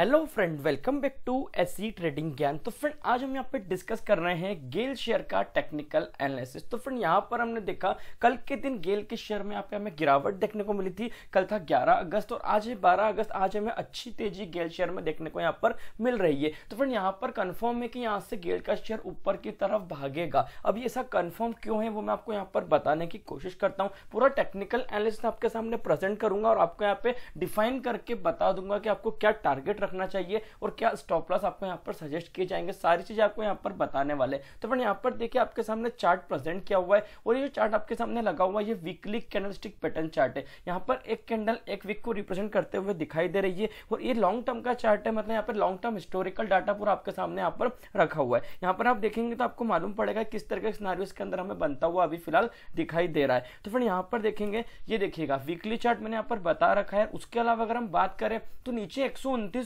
hello friend welcome back to S trading ज्ञान तो friend आज हम यहाँ पे डिस्कस कर रहे हैं गेल शेयर का टेक्निकल एनालिसिस तो फ्रेंड यहाँ पर हमने देखा कल के दिन गेल के शेयर में यहाँ पे हमें गिरावट देखने को मिली थी कल था 11 अगस्त और आज है 12 अगस्त आज हमें अच्छी तेजी गेल शेयर में देखने को यहाँ पर मिल रही है तो फ्रेंड यहाँ पर कन्फर्म है कि यहाँ से गेल का शेयर ऊपर की तरफ भागेगा अब ये ऐसा कन्फर्म क्यों है वो मैं आपको यहाँ पर बताने की कोशिश करता हूँ पूरा टेक्निकल एनालिसिस आपके सामने प्रेजेंट करूंगा और आपको यहाँ पे डिफाइन करके बता दूंगा कि आपको क्या टारगेट रखना चाहिए और क्या स्टॉप लॉस आपको यहाँ पर सजेस्ट किए जाएंगे सारी चीज़ें आपको यहाँ पर बताने वाले तो फिर यहाँ पर देखिए आपके सामने चार्ट प्रेजेंट किया हुआ है और ये चार्ट आपके सामने लगा हुआ है ये वीकली कैंडलस्टिक पैटर्न चार्ट है यहाँ पर एक कैंडल एक वीक को रिप्रेजेंट करते हुए दिखाई दे रही है और ये लॉन्ग टर्म का चार्ट है मतलब यहाँ पर लॉन्ग टर्म हिस्टोरिकल डाटा पूरा आपके सामने यहाँ पर रखा हुआ है यहाँ पर आप देखेंगे तो आपको मालूम पड़ेगा किस तरह के सिनारियो के अंदर हमें बनता हुआ अभी फिलहाल दिखाई दे रहा है तो फिर यहाँ पर देखेंगे ये देखिएगा वीकली चार्ट मैंने यहाँ पर बता रखा है उसके अलावा अगर हम बात करें तो नीचे एक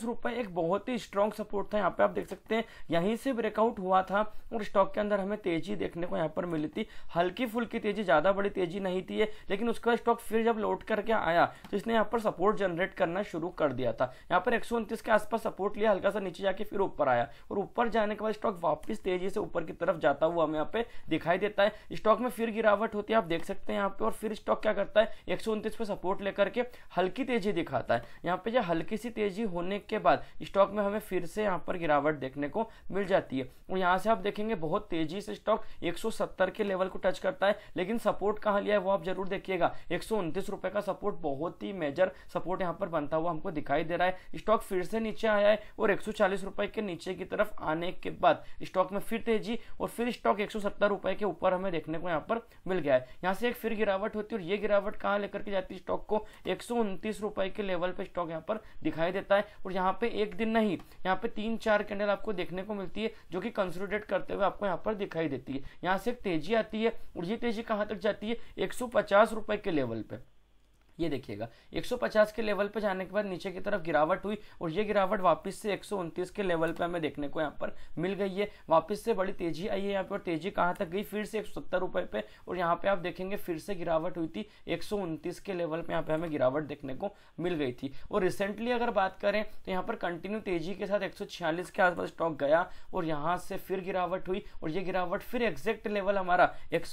रुपए एक बहुत ही स्ट्रॉन्ग सपोर्ट था यहाँ पे आप देख सकते हैं यहीं से ब्रेकआउट हुआ था और स्टॉक के अंदर हमें तेजी देखने को यहाँ पर मिली थी हल्की फुल्की तेजी ज्यादा बड़ी तेजी नहीं थी लेकिन उसका स्टॉक फिर जब लौट करके आया तो इसने यहाँ पर सपोर्ट जनरेट करना शुरू कर दिया था यहाँ पर एक के आसपास सपोर्ट लिया हल्का सा नीचे जाके फिर ऊपर आया और ऊपर जाने के बाद स्टॉक वापिस तेजी से ऊपर की तरफ जाता हुआ हमें यहाँ पे दिखाई देता है स्टॉक में फिर गिरावट होती है आप देख सकते हैं यहाँ पे और फिर स्टॉक क्या करता है एक पे सपोर्ट लेकर के हल्की तेजी दिखाता है यहाँ पे जो हल्की सी तेजी होने के उसके बाद स्टॉक में हमें फिर से यहाँ पर गिरावट देखने को मिल जाती है और यहाँ से आप देखेंगे बहुत तेजी से स्टॉक 170 के लेवल को टच करता है लेकिन सपोर्ट कहाँ लिया है वो आप जरूर देखिएगा एक रुपए का सपोर्ट बहुत ही मेजर सपोर्ट यहाँ पर बनता हुआ हमको दिखाई दे रहा है स्टॉक फिर से नीचे आया है और एक रुपए के नीचे की तरफ आने के बाद स्टॉक में फिर तेजी और फिर स्टॉक एक रुपए के ऊपर हमें देखने को यहाँ पर मिल गया है यहाँ से एक फिर गिरावट होती है और ये गिरावट कहाँ लेकर के जाती है स्टॉक को एक रुपए के लेवल पर स्टॉक यहाँ पर दिखाई देता है और यहाँ यहाँ पे एक दिन नहीं यहाँ पे तीन चार कैंडल आपको देखने को मिलती है जो कि कंसोलिडेट करते हुए आपको यहाँ पर दिखाई देती है यहाँ से एक तेजी आती है और ये तेजी कहाँ तक जाती है एक सौ के लेवल पर ये देखिएगा 150 के लेवल पे जाने के बाद नीचे की तरफ गिरावट हुई और ये गिरावट वापस से एक के लेवल पे हमें देखने को यहाँ पर मिल गई है वापस से बड़ी तेजी आई है यहाँ पर तेजी कहाँ तक गई फिर से एक रुपए पे और यहाँ पे आप देखेंगे फिर से गिरावट हुई थी एक के लेवल पर यहाँ पे हमें गिरावट देखने को मिल गई थी और रिसेंटली अगर बात करें तो यहाँ पर कंटिन्यू तेजी के साथ एक के आसपास स्टॉक गया और यहाँ से फिर गिरावट हुई और ये गिरावट फिर एग्जैक्ट लेवल हमारा एक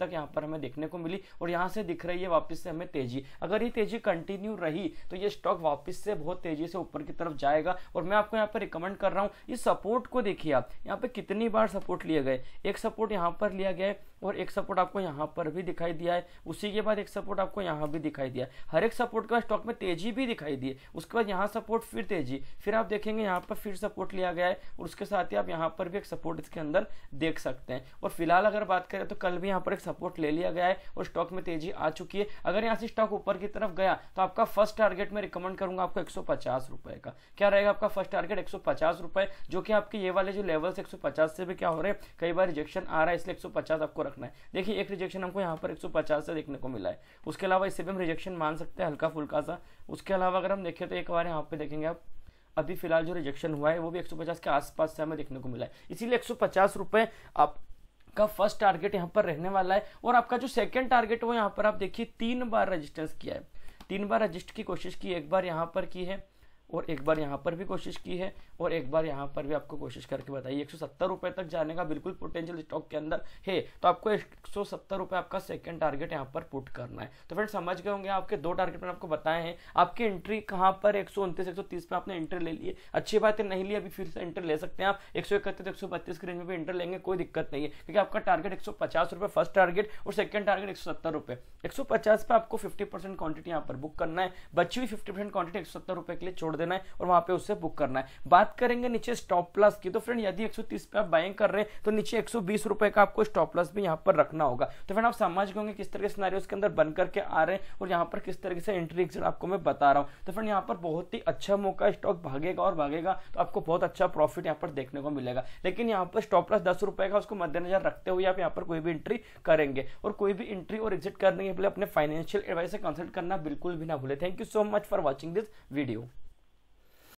तक यहाँ पर हमें देखने को मिली और यहाँ से दिख रही है वापस से हमें तेजी अगर ये तेजी कंटिन्यू रही तो ये स्टॉक वापस से बहुत तेजी से ऊपर की तरफ जाएगा और मैं आपको यहाँ पर रिकमेंड कर रहा हूँ इस सपोर्ट को देखिए आप यहाँ पर कितनी बार सपोर्ट लिए गए एक सपोर्ट यहाँ पर लिया गया है और एक सपोर्ट आपको यहाँ पर भी दिखाई दिया है उसी के बाद एक सपोर्ट आपको यहाँ भी दिखाई दिया हर एक सपोर्ट का स्टॉक में तेजी भी दिखाई दी उसके बाद यहाँ सपोर्ट फिर तेजी फिर आप देखेंगे यहाँ पर फिर सपोर्ट लिया गया है और उसके साथ ही आप यहाँ पर भी एक सपोर्ट इसके अंदर देख सकते हैं और फिलहाल अगर बात करें तो कल भी यहाँ पर एक सपोर्ट ले लिया गया है और स्टॉक में तेजी आ चुकी है अगर यहाँ से स्टॉक ऊपर ऊपर की तरफ गया तो आपका फर्स्ट टारगेट में रिकमेंड करूंगा आपको एक रुपए का क्या रहेगा आपका फर्स्ट टारगेट एक रुपए जो कि आपके ये वाले जो लेवल्स एक से भी क्या हो रहे हैं कई बार रिजेक्शन आ रहा है इसलिए एक आपको रखना है देखिए एक रिजेक्शन हमको यहाँ पर एक से देखने को मिला है उसके अलावा इससे भी हम रिजेक्शन मान सकते हैं हल्का फुल्का सा उसके अलावा अगर हम देखें तो एक बार यहाँ पे देखेंगे आप अभी फिलहाल जो रिजेक्शन हुआ है वो भी 150 के आसपास से हमें देखने को मिला है इसीलिए एक सौ आप का फर्स्ट टारगेट यहाँ पर रहने वाला है और आपका जो सेकेंड टारगेट वो यहाँ पर आप देखिए तीन बार रजिस्टेंस किया है तीन बार रजिस्ट की कोशिश की एक बार यहाँ पर की है और एक बार यहाँ पर भी कोशिश की है और एक बार यहाँ पर भी आपको कोशिश करके बताइए एक सौ तक जाने का बिल्कुल पोटेंशियल स्टॉक के अंदर है तो आपको एक सौ आपका सेकेंड टारगेट यहाँ पर पुट करना है तो फ्रेंड समझ गए होंगे आपके दो टारगेट मैंने आपको बताए हैं आपकी एंट्री कहाँ पर एक सौ पर आपने एंट्री ले ली अच्छी बात है नहीं ली अभी फिर से एंट्री ले सकते हैं आप एक सौ इकतीस एक सौ बत्तीस रेंज में भी एंट्री लेंगे कोई दिक्कत नहीं है क्योंकि आपका टारगेट एक सौ पचास रुपये फर्स्ट टारगेट और सेकेंड टारगेट एक सौ सत्तर एक सौ पचास पे आपको फिफ्टी परसेंट क्वानिटी यहाँ पर बुक करना है बची हुई फिफ्टी परसेंट क्वानिटी एक सौ के लिए छोड़ देना है और वहां पे उससे बुक करना है बात करेंगे नीचे स्टॉप प्लस की तो फ्रेंड यदि 130 पे आप बाइंग कर रहे हैं तो नीचे एक रुपए का आपको स्टॉप लॉस भी यहाँ पर रखना होगा तो फ्रेंड आप समझ गए होंगे किस तरह के सिनारियोस के अंदर बन करके आ रहे हैं और यहाँ पर किस तरीके से एंट्री एक्सिट आपको मैं बता रहा हूँ तो फ्रेंड यहाँ पर बहुत ही अच्छा मौका स्टॉक भागेगा और भागेगा तो आपको बहुत अच्छा प्रॉफिट यहाँ पर देखने को मिलेगा लेकिन यहाँ पर स्टॉप लॉस दस का उसको मद्देनजर रखते हुए आप यहाँ पर कोई भी एंट्री करेंगे और कोई भी एंट्री और एग्जिट करने के पहले अपने फाइनेंशियल एडवाइस से कंसल्ट करना बिल्कुल भी ना भूले thank you so much for watching this video